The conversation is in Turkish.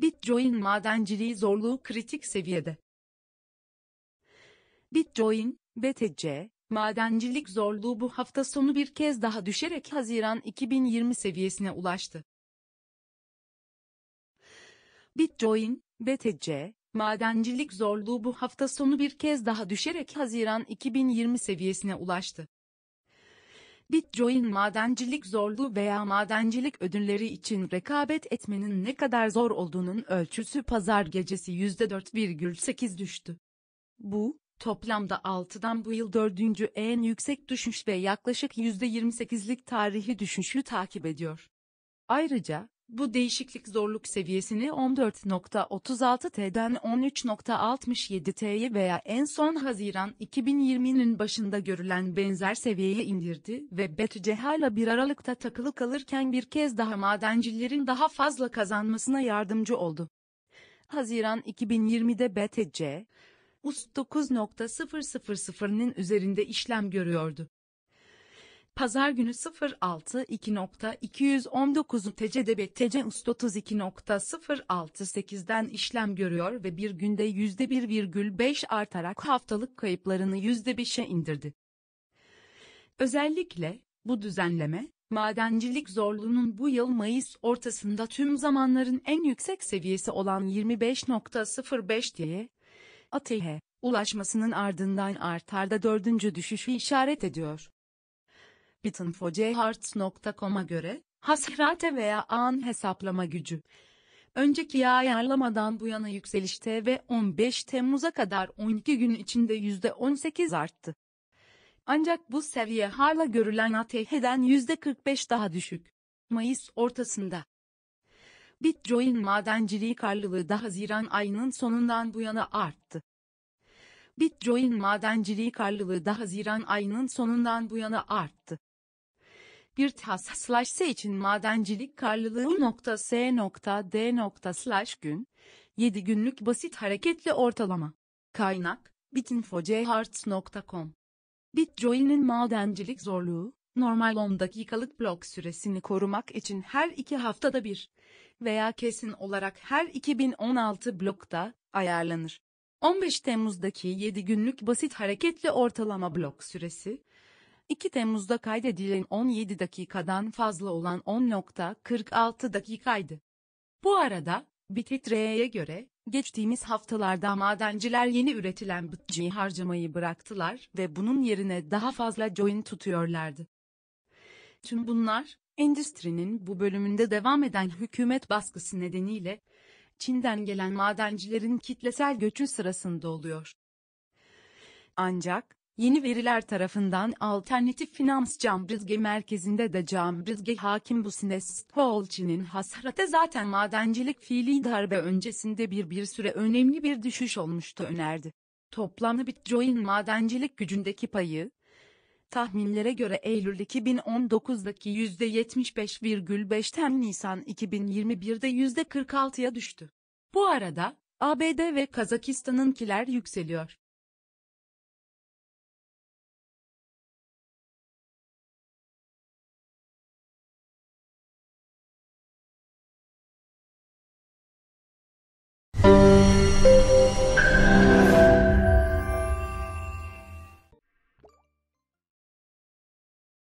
Bitcoin madenciliği zorluğu kritik seviyede. Bitcoin, BTC, madencilik zorluğu bu hafta sonu bir kez daha düşerek Haziran 2020 seviyesine ulaştı. Bitcoin, BTC, madencilik zorluğu bu hafta sonu bir kez daha düşerek Haziran 2020 seviyesine ulaştı. Bitcoin madencilik zorluğu veya madencilik ödülleri için rekabet etmenin ne kadar zor olduğunun ölçüsü pazar gecesi %4,8 düştü. Bu, toplamda 6'dan bu yıl 4. en yüksek düşüş ve yaklaşık %28'lik tarihi düşüşü takip ediyor. Ayrıca, bu değişiklik zorluk seviyesini 14.36 T'den 13.67 T'ye veya en son Haziran 2020'nin başında görülen benzer seviyeye indirdi ve BTCH'la bir aralıkta takılı kalırken bir kez daha madencilerin daha fazla kazanmasına yardımcı oldu. Haziran 2020'de BTC, US 9.000'nin üzerinde işlem görüyordu. Pazar günü 06.2.219 TC'de BTC USD 32.068'den işlem görüyor ve bir günde %1,5 artarak haftalık kayıplarını %5'e indirdi. Özellikle, bu düzenleme, madencilik zorluğunun bu yıl Mayıs ortasında tüm zamanların en yüksek seviyesi olan 25.05 diye ATH ulaşmasının ardından artarda dördüncü düşüşü işaret ediyor. Bittenfojehart.com'a göre, hasrate veya an hesaplama gücü. Önceki ayarlamadan bu yana yükselişte ve 15 Temmuz'a kadar 12 gün içinde %18 arttı. Ancak bu seviye hala görülen ATH'den %45 daha düşük. Mayıs ortasında. Bitcoin madenciliği karlılığı da Haziran ayının sonundan bu yana arttı. Bitcoin madenciliği karlılığı da Haziran ayının sonundan bu yana arttı. Bir slash için madencilik karlılığı nokta S nokta D nokta slash gün 7 günlük basit hareketli ortalama kaynak bitinfochart.com Bitcoin'in madencilik zorluğu normal 10 dakikalık blok süresini korumak için her iki haftada bir veya kesin olarak her 2016 blokta ayarlanır. 15 Temmuz'daki 7 günlük basit hareketli ortalama blok süresi 2 Temmuz'da kaydedilen 17 dakikadan fazla olan 10.46 dakikaydı. Bu arada, BİTİTRE'ye göre, geçtiğimiz haftalarda madenciler yeni üretilen bütçeyi harcamayı bıraktılar ve bunun yerine daha fazla join tutuyorlardı. Tüm bunlar, endüstrinin bu bölümünde devam eden hükümet baskısı nedeniyle, Çin'den gelen madencilerin kitlesel göçü sırasında oluyor. Ancak, Yeni veriler tarafından Alternatif Finans Cambridge merkezinde de Cambrizge hakim Busines Holçin'in hasrate zaten madencilik fiili darbe öncesinde bir bir süre önemli bir düşüş olmuştu önerdi. Toplamı Bitcoin madencilik gücündeki payı, tahminlere göre Eylül 2019'daki %75,5'ten Nisan 2021'de %46'ya düştü. Bu arada, ABD ve Kazakistan'ınkiler yükseliyor.